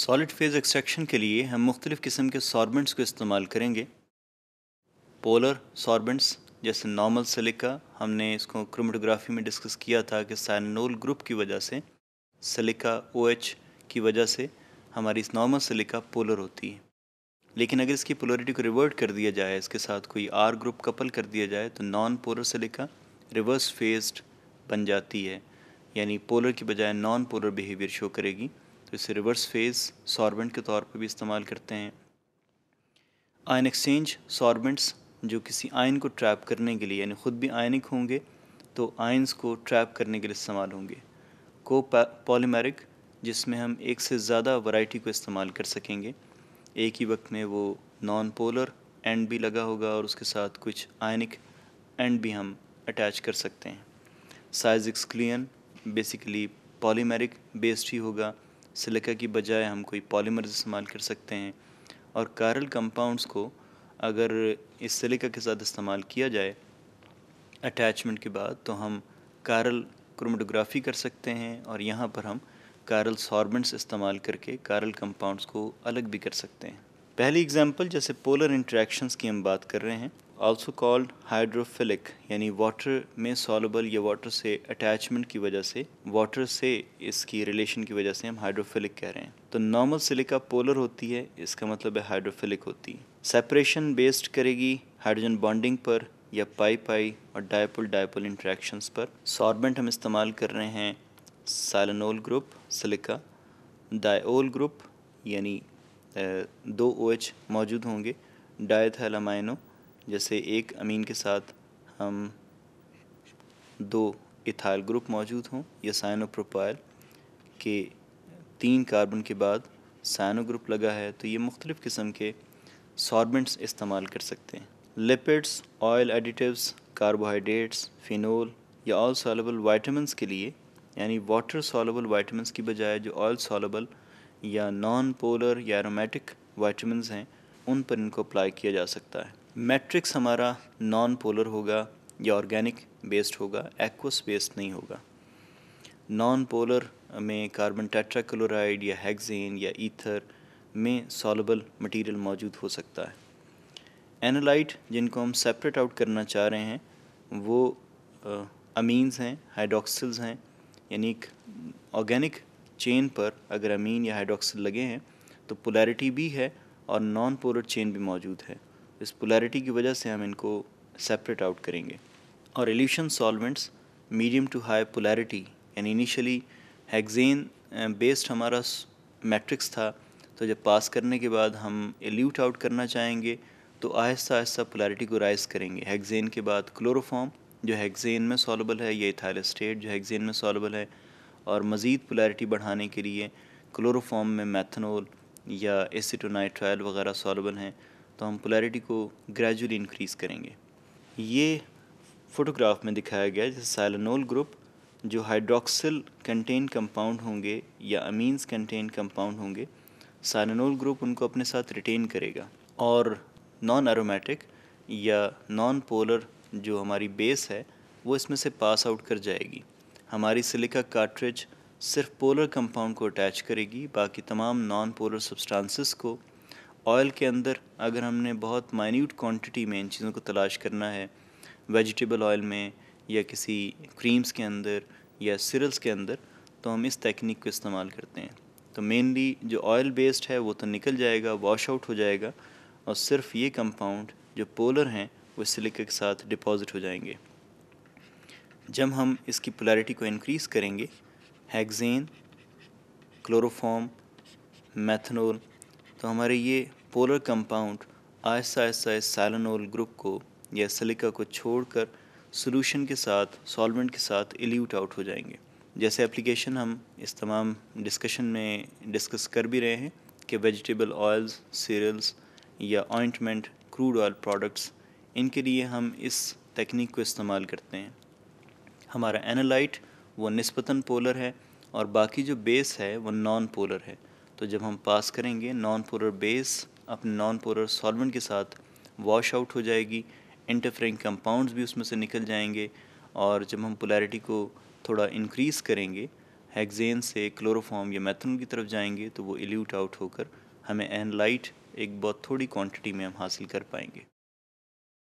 solid phase extraction के लिए हम मुख्तलिफ़ किस्म के सॉर्बेंट्स को इस्तेमाल करेंगे पोलर सॉर्बेंट्स जैसे नॉर्मल सिलिका हमने इसको क्रोमेटोग्राफी में डिस्कस किया था कि सैनोल ग्रुप की वजह से सिलिका ओ एच की वजह से हमारी इस नॉर्मल सिलिका पोलर होती है लेकिन अगर इसकी पोलरिटी को रिवर्ट कर दिया जाए इसके साथ कोई आर ग्रुप कपल कर दिया जाए तो non polar silica reverse phased बन जाती है यानी पोलर की बजाय नॉन पोलर बिहेवियर शो करेगी तो इसे रिवर्स फेज सॉर्बेंट के तौर पर भी इस्तेमाल करते हैं आयन एक्सचेंज सॉर्बेंट्स जो किसी आयन को ट्रैप करने के लिए यानी ख़ुद भी आयनिक होंगे तो आयन्स को ट्रैप करने के लिए इस्तेमाल होंगे को पॉलीमेरिक जिसमें हम एक से ज़्यादा वैरायटी को इस्तेमाल कर सकेंगे एक ही वक्त में वो नॉन पोलर एंड भी लगा होगा और उसके साथ कुछ आयनिक एंड भी हम अटैच कर सकते हैं size exclusion basically polymeric based ही होगा सिलिका की बजाय हम कोई पॉलीमर्स इस्तेमाल कर सकते हैं और कारल कंपाउंड्स को अगर इस सिलिका के साथ इस्तेमाल किया जाए अटैचमेंट के बाद तो हम कारल क्रोमेटोग्राफी कर सकते हैं और यहाँ पर हम कारल सॉर्बेंट्स इस्तेमाल करके कारल कंपाउंड्स को अलग भी कर सकते हैं पहली एग्जांपल जैसे पोलर इंट्रैक्शंस की हम बात कर रहे हैं ऑल्सो कॉल्ड हाइड्रोफिलिक यानी वाटर में सॉलेबल या वाटर से अटैचमेंट की वजह से वाटर से इसकी रिलेशन की वजह से हम हाइड्रोफिलिक कह रहे हैं तो नॉर्मल सिलिका पोलर होती है इसका मतलब है हाइड्रोफिलिक होती है सेपरेशन बेस्ड करेगी हाइड्रोजन बॉन्डिंग पर या पाई पाई और डायपोल डायपोल इंट्रैक्शंस पर सॉर्बेंट हम इस्तेमाल कर रहे हैं silanol group silica diol group यानी दो ओ OH मौजूद होंगे डायथैलामाइनो जैसे एक अमीन के साथ हम दो इथाइल ग्रुप मौजूद हों या साइनोप्रोपाइल के तीन कार्बन के बाद साइनो ग्रुप लगा है तो ये मुख्तलिफ़ किस्म के सॉर्बेंट्स इस्तेमाल कर सकते हैं lipids oil additives carbohydrates phenol या ऑयल सॉलेबल वाइटमिनस के लिए यानी वाटर सॉलेबल वाइटमिनस की बजाय जो ऑयल सॉलेबल या नॉन पोलर या एरोमेटिक वाइटमिनस हैं उन पर इनको अप्लाई किया जा सकता है मैट्रिक्स हमारा नॉन पोलर होगा या ऑर्गेनिक बेस्ड होगा एक्वस बेस्ड नहीं होगा नॉन पोलर में कार्बन टेट्राक्लोराइड या हेक्सेन या ईथर में सॉलेबल मटेरियल मौजूद हो सकता है एनालाइट जिनको हम सेपरेट आउट करना चाह रहे हैं वो अमीन्स हैं हाइड्रोक्सिल्स हैं यानी एक ऑर्गेनिक चेन पर अगर अमीन या हाइड्रोक्सिल लगे हैं तो पोलैरिटी भी है और नॉन पोलर चेन भी मौजूद है इस पोलैरिटी की वजह से हम इनको सेपरेट आउट करेंगे और elution solvents medium to high polarity यानी इनिशियली हैगजेन बेस्ड हमारा मैट्रिक्स था तो जब पास करने के बाद हम एल्यूट आउट करना चाहेंगे तो आहिस्ता आहिस्ता पोलैरिटी को राइज करेंगे हेगजेन के बाद क्लोरोफॉर्म जो हेक्सेन में सॉलेबल है या इथाइल जो हेक्सेन में सॉलेबल है और मज़ीद पोलैरिटी बढ़ाने के लिए क्लोरोफॉर्म में मैथनोल या एसिटोनाइट्राइल वगैरह सॉलेबल हैं तो हम पोलैरिटी को ग्रेजुअली इंक्रीज़ करेंगे ये फ़ोटोग्राफ में दिखाया गया जैसे साइलानोल ग्रुप जो हाइड्रोक्सिल कंटेन कंपाउंड होंगे या अमीन्स कंटेन कंपाउंड होंगे साइलानोल ग्रुप उनको अपने साथ रिटेन करेगा और नॉन एरोमेटिक या नॉन पोलर जो हमारी बेस है वो इसमें से पास आउट कर जाएगी हमारी सिलिका कार्ट्रिज सिर्फ पोलर कंपाउंड को अटैच करेगी बाकी तमाम नॉन पोलर सब्सटेंसेस को ऑयल के अंदर अगर हमने बहुत माइन्यूट क्वांटिटी में इन चीज़ों को तलाश करना है वेजिटेबल ऑयल में या किसी क्रीम्स के अंदर या सिरल्स के अंदर तो हम इस तकनीक को इस्तेमाल करते हैं तो मेनली जो ऑयल बेस्ड है वो तो निकल जाएगा वॉश आउट हो जाएगा और सिर्फ ये कंपाउंड जो पोलर हैं वो सिलिका के साथ डिपॉज़िट हो जाएंगे जब हम इसकी पोलैरिटी को इनक्रीज़ करेंगे हैगजेन क्लोरोफॉम मैथनोल तो हमारे ये पोलर कंपाउंड आहिस्ता आहिस्ता इस सैलनोल ग्रुप को या सिलिका को छोड़कर सोल्यूशन के साथ सॉल्वेंट के साथ एल्यूट आउट हो जाएंगे जैसे एप्लीकेशन हम इस तमाम डिस्कशन में डिस्कस कर भी रहे हैं कि वेजिटेबल ऑयल्स सीरियल्स या ऑइंटमेंट क्रूड ऑयल प्रोडक्ट्स इनके लिए हम इस तकनीक को इस्तेमाल करते हैं हमारा एनालाइट वो नस्बता पोलर है और बाकी जो बेस है वो नॉन पोलर है तो जब हम पास करेंगे नॉन पोलर बेस अपने नॉन पोलर सॉल्वेंट के साथ वॉश आउट हो जाएगी इंटरफेरिंग कंपाउंड्स भी उसमें से निकल जाएंगे और जब हम पोलैरिटी को थोड़ा इंक्रीज़ करेंगे हेक्जेन से क्लोरोफॉर्म या मैथनोल की तरफ जाएंगे तो वो एल्यूट आउट होकर हमें एन लाइट एक बहुत थोड़ी क्वांटिटी में हम हासिल कर पाएंगे